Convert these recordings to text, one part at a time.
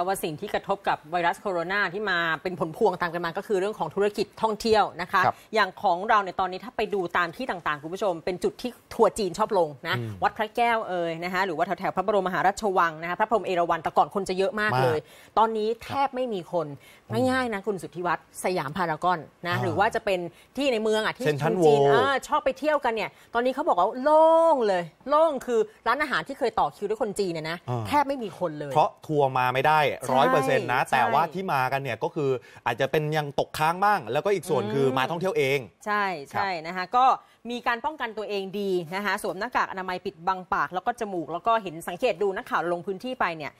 ว่าสิ่งที่กระทบกับไวรัสโคโรนาที่มาเป็นผลพวงตามกันมาก็คือเรื่องของธุรกิจท่องเที่ยวนะคะ อย่างของเราในตอนนี้ถ้าไปดูตามที่ต่าง ๆ คุณผู้ชม เป็นจุดที่ทัวร์จีนชอบลงนะ วัดพระแก้วเอ่ยนะคะหรือว่าแถวๆพระบรมมหาราชวังนะคะพระพรหมเอราวัณแต่ก่อน คนจะเยอะมากเลย ตอนนี้แทบไม่มีคนง่ายๆนะคุณสุทธิวัฒน์สยามพารากอนนะหรือว่าจะเป็นที่ในเมืองอ่ะที่จีนชอบไปเที่ยวกันเนี่ยตอนนี้เขาบอกว่าโล่งเลยโล่งคือร้านอาหารที่เคยต่อคิวด้วยคนจีนเนี่ยนะแทบไม่มีคนเลย เพราะทัวร์มาไม่ได้ร้อยเปอร์เซ็นต์นะแต่ว่าที่มากันเนี่ยก็คืออาจจะเป็นยังตกค้างบ้าง แล้วก็อีกส่วนคือมาท่องเที่ยวเอง ใช่ใช่นะคะก็มีการป้องกันตัวเองดีนะคะสวมหน้ากากอนามัยปิดบังปาก แล้วก็จมูกแล้วก็เห็นสังเกตดูนักข่าวลงพื้นที่ไปเนี่ย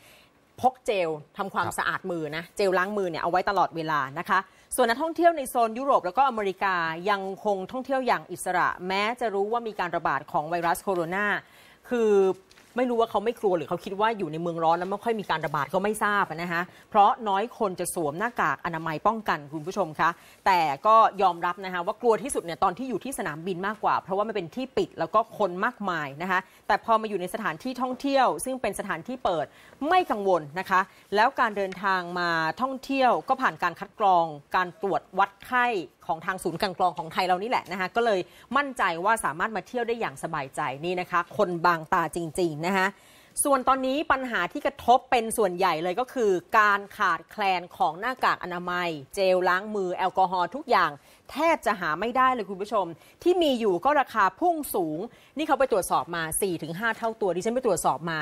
พกเจลทำความสะอาดมือนะเจลล้างมือเนี่ยเอาไว้ตลอดเวลานะคะส่วนนักท่องเที่ยวในโซนยุโรป แล้วก็อเมริกายังคงท่องเที่ยวอย่างอิสระ แม้จะรู้ว่ามีการระบาดของไวรัสโคโรนาคือไม่รู้ว่าเขาไม่กลัวหรือเขาคิดว่าอยู่ในเมืองร้อนแล้วไม่ค่อยมีการระบาดก็ไม่ทราบนะคะเพราะน้อยคนจะสวมหน้ากากอนามัยป้องกันคุณผู้ชมคะแต่ก็ยอมรับนะคะว่ากลัวที่สุดเนี่ยตอนที่อยู่ที่สนามบินมากกว่า เพราะว่ามันเป็นที่ปิดแล้วก็คนมากมายนะคะแต่พอมาอยู่ในสถานที่ท่องเที่ยว ซึ่งเป็นสถานที่เปิดไม่กังวลนะคะ แล้วการเดินทางมาท่องเที่ยวก็ผ่านการคัดกรองการตรวจวัดไข้ของทางศูนย์กลางกลองของไทยเรานี่แหละนะคะก็เลยมั่นใจว่าสามารถมาเที่ยวได้อย่างสบายใจนี่นะคะ คนบางตาจริง ๆ นะคะส่วนตอนนี้ปัญหาที่กระทบเป็นส่วนใหญ่เลยก็คือ การขาดแคลนของหน้ากากอนามัยเจลล้างมือ แอลกอฮอล์ทุกอย่าง แทบจะหาไม่ได้เลยคุณผู้ชม ที่มีอยู่ก็ราคาพุ่งสูงนี่เขาไปตรวจสอบมา 4-5 เท่าตัวดิฉันไปตรวจสอบมา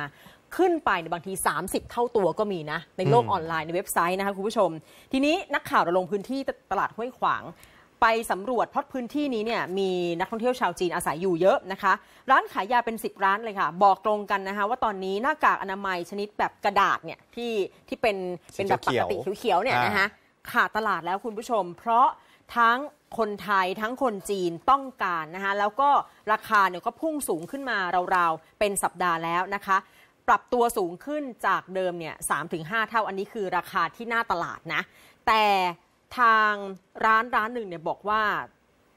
ขึ้นไปในบางที 30เท่าตัวก็มีนะในโลกออนไลน์ในเว็บไซต์นะคะคุณผู้ชมทีนี้นักข่าวเราลงพื้นที่ตลาดห้วยขวาง ไปสำรวจเพราะพื้นที่นี้เนี่ยมีนักท่องเที่ยวชาวจีนอาศัยอยู่เยอะนะคะ ร้านขายยาเป็น 10 ร้านเลยค่ะ บอกตรงกันนะคะ ว่าตอนนี้หน้ากากอนามัยชนิดแบบกระดาษเนี่ยที่ที่เป็นเป็นแบบปกติเขียวๆเนี่ยนะคะขาดตลาดแล้วคุณผู้ชม เพราะทั้งคนไทยทั้งคนจีนต้องการนะคะแล้วก็ราคาเนี่ยก็พุ่งสูงขึ้นมาราวๆเป็นสัปดาห์แล้วนะคะปรับตัวสูงขึ้นจากเดิมเนี่ยสถึงหเท่าอันนี้คือราคาที่หน้าตลาดนะ แต่ทางร้านร้านหนึ่งเนี่ยบอกว่า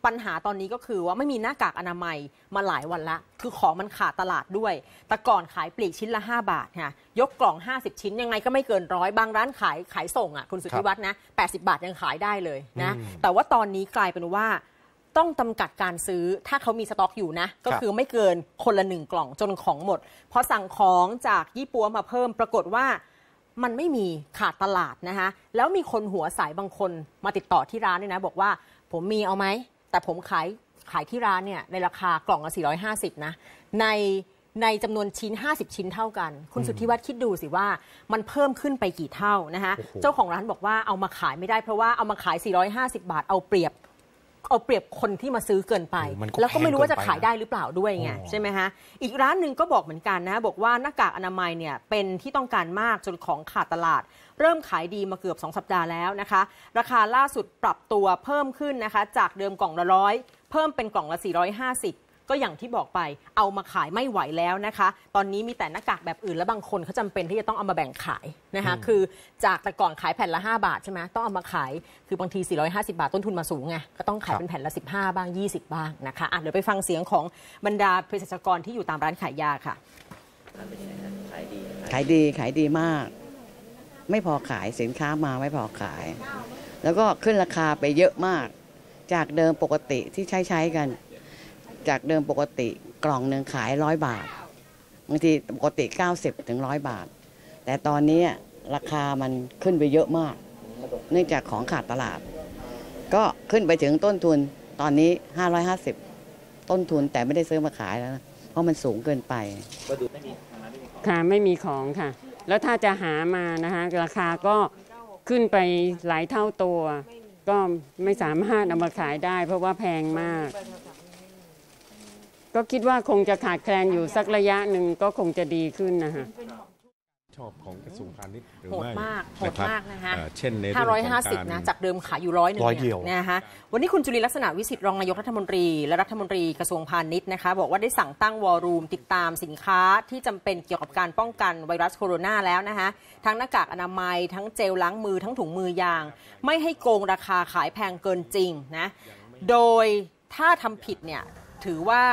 ปัญหาตอนนี้ก็คือว่าไม่มีหน้ากากอนามัยมาหลายวันละคือของมันขาดตลาดด้วย แต่ก่อนขายปลีกชิ้นละ 5 บาทค่ะยกกล่อง 50 ชิ้นยังไงก็ไม่เกินร้อย บางร้านขายขายส่งอ่ะคุณสุทธิวัฒน์นะ80 บาทยังขายได้เลยนะแต่ว่าตอนนี้กลายเป็นว่าต้องจำกัดการซื้อถ้าเขามีสต็อกอยู่นะ ก็คือไม่เกินคนละหนึ่งกล่องจนของหมดพอสั่งของจากยี่ปัวมาเพิ่มปรากฏว่ามันไม่มีขาดตลาดนะคะแล้วมีคนหัวสายบางคนมาติดต่อที่ร้านเนี่ยนะบอกว่าผมมีเอาไหม แต่ผมขายขายที่ร้านเนี่ยในราคากล่องละ450นะในในจำนวนชิ้น 50 ชิ้นเท่ากัน คุณสุทธิวัฒน์คิดดูสิว่ามันเพิ่มขึ้นไปกี่เท่านะคะเจ้าของร้านบอกว่าเอามาขายไม่ได้เพราะว่าเอามาขาย 450 บาท เอาเปรียบเอาเปรียบคนที่มาซื้อเกินไปแล้วก็ไม่รู้ว่าจะขายได้หรือเปล่าด้วยไงใช่ไหมฮะ อีกร้านหนึ่งก็บอกเหมือนกันนะ บอกว่าหน้ากากอนามัยเนี่ยเป็นที่ต้องการมากจนของขาดตลาด เริ่มขายดีมาเกือบ2สัปดาห์แล้วนะคะราคาล่าสุดปรับตัวเพิ่มขึ้นนะคะ จากเดิมกล่องละร้อยเพิ่มเป็นกล่องละ 450ก็อย่างที่บอกไปเอามาขายไม่ไหวแล้วนะคะ ตอนนี้มีแต่หน้ากากแบบอื่นแล้วบางคนเขาจำเป็นที่จะต้องเอามาแบ่งขายนะคะคือจากแต่ก่อนขายแผ่นละ5บาท ใช่ไหมต้องเอามาขายคือบางที 450 บาทต้นทุนมาสูงไงก็ต้องขายเป็นแผ่นละ 15 บ้าง 20 บ้างนะคะอ่ะเดี๋ยวไปฟังเสียงของบรรดาเภสัชกรที่อยู่ตามร้านขายยาค่ะ ขายดีขายดีมาก ไม่พอขายสินค้ามาไม่พอขาย แล้วก็ขึ้นราคาไปเยอะมากจากเดิมปกติที่ใช้ใช้กันจากเดิมปกติกล่องหนึ่งขายร้อยบาทบางทีปกติ 90ถึงร้อยบาท แต่ตอนนี้ราคามันขึ้นไปเยอะมาก เนื่องจากของขาดตลาด ก็ขึ้นไปถึงต้นทุนตอนนี้ 550 ต้นทุนแต่ไม่ได้ซื้อมาขายแล้วนะเพราะมันสูงเกินไปค่ะ ไม่มีของค่ะ แล้วถ้าจะหามานะคะราคาก็ขึ้นไปหลายเท่าตัว ก็ไม่สามารถเอามาขายได้ เพราะว่าแพงมากก็คิดว่าคงจะขาดแคลนอยู่สักระยะหนึ่งก็คงจะดีขึ้นนะคะชอบของกระทรวงพาณิชย์หรือไม่โหดมากโหดมากนะคะเช่นในสิบนะ จากเดิมขายอยู่ร้อยหนึ่งร้อยเดียวนะคะวันนี้คุณจุลินลักษณะวิสิทธิ์รองนายกรัฐมนตรีและรัฐมนตรีกระทรวงพาณิชย์นะคะ บอกว่าได้สั่งตั้งวอรูมติดตามสินค้าที่จำเป็นเกี่ยวกับการป้องกันไวรัสโคโรนาแล้วนะคะทั้งหน้ากากอนามัยทั้งเจลล้างมือทั้งถุงมือยาง ไม่ให้โกงราคาขายแพงเกินจริงนะโดยถ้าทำผิดเนี่ยถือว่า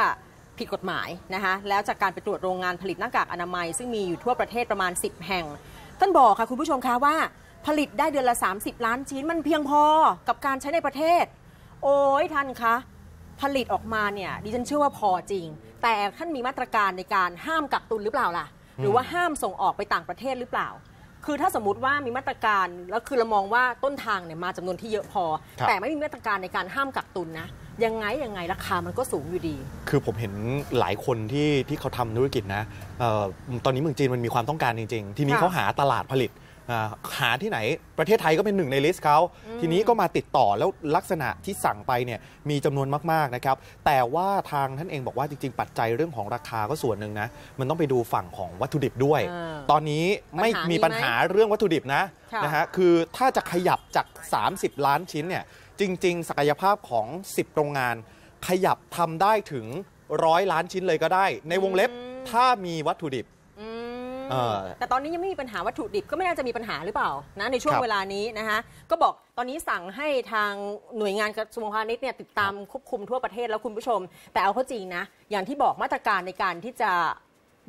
ผิดกฎหมายนะคะแล้วจากการไปตรวจโรงงานผลิตหน้ากากอนามัยซึ่งมีอยู่ทั่วประเทศประมาณ 10 แห่งท่านบอกค่ะคุณผู้ชมคะว่า ผลิตได้เดือนละ 30 ล้านชิ้นมันเพียงพอกับการใช้ในประเทศ โอ้ยท่านคะผลิตออกมาเนี่ยดิฉันเชื่อว่าพอจริง แต่ท่านมีมาตรการในการห้ามกักตุนหรือเปล่าล่ะ หรือว่าห้ามส่งออกไปต่างประเทศหรือเปล่า คือถ้าสมมติว่ามีมาตรการแล้วคือเรามองว่าต้นทางเนี่ยมาจำนวนที่เยอะพอ แต่ไม่มีมาตรการในการห้ามกักตุนนะยังไง ยังไง ราคามันก็สูงอยู่ดี คือผมเห็นหลายคนที่ที่เขาทำธุรกิจนะออตอนนี้เมืองจีนมันมีความต้องการจริง ๆ ทีนี้เขาหาตลาดผลิตหาที่ไหนประเทศไทยก็เป็นหนึ่งในลิสต์เขา ทีนี้ก็มาติดต่อแล้วลักษณะที่สั่งไปเนี่ยมีจำนวนมาก ๆ นะครับ แต่ว่าทางท่านเองบอกว่าจริง ๆ ปัจจัยเรื่องของราคาก็ส่วนหนึ่งนะ มันต้องไปดูฝั่งของวัตถุดิบด้วย ตอนนี้ไม่มีปัญหาเรื่องวัตถุดิบนะนะฮะ คือถ้าจะขยับจาก 30 ล้านชิ้นเนี่ยจริงๆ ศักยภาพของ 10 โรงงาน ขยับทำได้ถึงร้อยล้านชิ้นเลยก็ได้ ในวงเล็บถ้ามีวัตถุดิบแต่ตอนนี้ยังไม่มีปัญหาวัตถุดิบก็ไม่น่าจะมีปัญหาหรือเปล่านะในช่วงเวลานี้นะคะก็บอกตอนนี้สั่งให้ทางหน่วยงานกระทรวงพาณิชย์เนี่ยติดตามควบคุมทั่วประเทศแล้วคุณผู้ชม แต่เอาเข้าจริงนะ อย่างที่บอกมาตรการในการที่จะ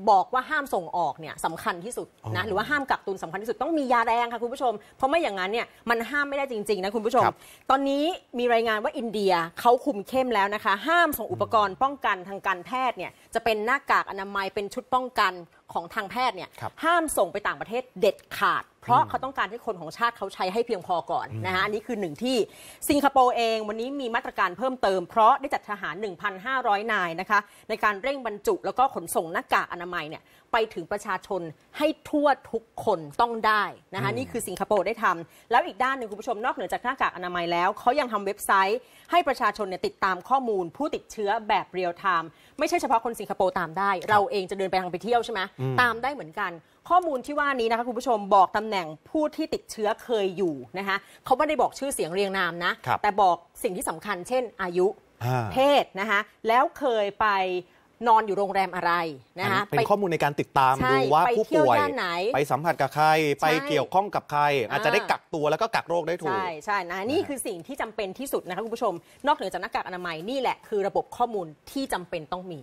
บอกว่าห้ามส่งออกเนี่ยสำคัญที่สุดนะหรือว่าห้ามกักตุนสำคัญที่สุด ต้องมียาแรงค่ะคุณผู้ชม เพราะไม่อย่างนั้นเนี่ยมันห้ามไม่ได้จริงๆนะคุณผู้ชมตอนนี้มีรายงานว่าอินเดียเขาคุมเข้มแล้วนะคะห้ามส่งอุปกรณ์ป้องกันทางการแพทย์เนี่ยจะเป็นหน้ากากอนามัยเป็นชุดป้องกันของทางแพทย์เนี่ยห้ามส่งไปต่างประเทศเด็ดขาดเพราะเขาต้องการให้คนของชาติเขาใช้ให้เพียงพอก่อนนะคะอันนี้คือหนึ่งที่ สิงคโปร์เองวันนี้มีมาตรการเพิ่มเติม เพราะได้จัดทหาร 1,500 นายนะคะในการเร่งบรรจุแล้วก็ขนส่งหน้ากากอนามัยเนี่ยไปถึงประชาชนให้ทั่วทุกคนต้องได้นะคะนี่คือสิงคโปร์ได้ทำแล้วอีกด้านหนึ่งคุณผู้ชมนอกเหนือจากหน้ากากอนามัยแล้วเขายังทำเว็บไซต์ให้ประชาชนเนี่ยติดตามข้อมูล ผู้ติดเชื้อแบบเรียลไทม์ไม่ใช่เฉพาะคนสิงคโปร์ตามได้ เราเองจะเดินไปทางไปเที่ยวใช่ไหมตามได้เหมือนกัน ข้อมูลที่ว่านี้นะคะคุณผู้ชมบอกตำแหน่งผู้ที่ติดเชื้อเคยอยู่นะคะเขาไม่ได้บอกชื่อเสียงเรียงนามนะแต่บอกสิ่งที่สำคัญเช่นอายุ เพศนะคะแล้วเคยไปนอนอยู่โรงแรมอะไรนะคะเป็นข้อมูลในการติดตาม ดูว่าผู้ป่วย ไปสัมผัสกับใคร ไปเกี่ยวข้องกับใคร อาจจะได้กักตัวแล้วก็กักโรคได้ถูกใช่ใช่นะนี่คือสิ่งที่จำเป็นที่สุดนะคะคุณผู้ชม นอกเหนือจากหน้ากากอนามัยนี่แหละคือระบบข้อมูลที่จำเป็นต้องมี